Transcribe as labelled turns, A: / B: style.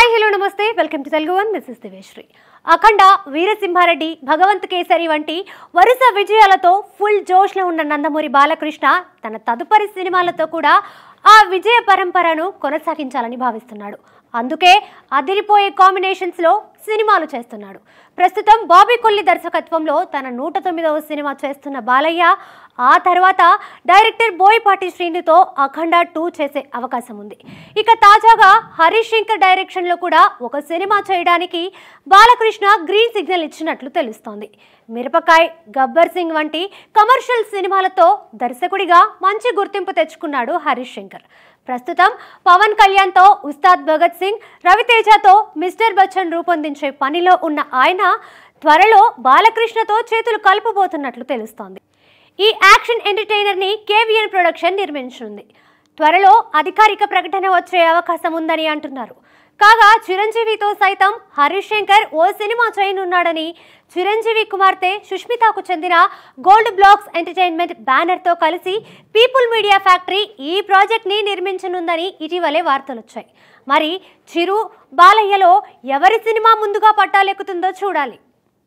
A: hi hello నమస్తే welcome to Telugu one this is దివేశ్రీ అఖండ వీరసింహారెడ్డి భగవంత్ కేసరి వంటి వరుస విజయాలతో ఫుల్ జోష్లో ఉన్న నందమూరి బాలకృష్ణ తన తదుపరి సినిమాలతో కూడా ఆ విజయ పరంపరను కొనసాగించాలని భావిస్తున్నాడు అందుకే అదిరిపోయే కాంబినేషన్స్లో సినిమాలు చేస్తున్నాడు ప్రస్తుతం బాబీ కొల్లి దర్శకత్వంలో తన నూట తొమ్మిదవ సినిమా చేస్తున్న బాలయ్య ఆ తర్వాత డైరెక్టర్ బోయిపాటి శ్రీనితో అఖండ టూ చేసే అవకాశం ఉంది ఇక తాజాగా హరీష్ శంకర్ డైరెక్షన్లో కూడా ఒక సినిమా చేయడానికి బాలకృష్ణ గ్రీన్ సిగ్నల్ ఇచ్చినట్లు తెలుస్తోంది మిరపకాయ్ గబ్బర్ సింగ్ వంటి కమర్షియల్ సినిమాలతో దర్శకుడిగా మంచి గుర్తింపు తెచ్చుకున్నాడు హరీష్ శంకర్ ప్రస్తుతం పవన్ కళ్యాణ్తో ఉస్తాద్ భగత్ సింగ్ రవితేజతో మిస్టర్ బచ్చన్ రూపొందించారు రూపొందించే పనిలో ఉన్న ఆయన త్వరలో బాలకృష్ణతో చేతులు కలుపుబోతున్నట్లు తెలుస్తోంది ఈ యాక్షన్ ఎంటర్టైనర్ని కేవీఎన్ ప్రొడక్షన్ నిర్మించనుంది త్వరలో అధికారిక ప్రకటన వచ్చే అవకాశం ఉందని అంటున్నారు కాగా చిరంజీవితో సైతం హరీష్ శంకర్ ఓ సినిమా చేయనున్నాడని చిరంజీవి కుమార్తె సుష్మితకు చెందిన గోల్డ్ బ్లాక్స్ ఎంటర్టైన్మెంట్ బ్యానర్తో కలిసి పీపుల్ మీడియా ఫ్యాక్టరీ ఈ ప్రాజెక్ట్ని నిర్మించనుందని ఇటీవలే వార్తలొచ్చాయి మరి చిరు బాలయ్యలో ఎవరి సినిమా ముందుగా పట్టాలెక్కుతుందో చూడాలి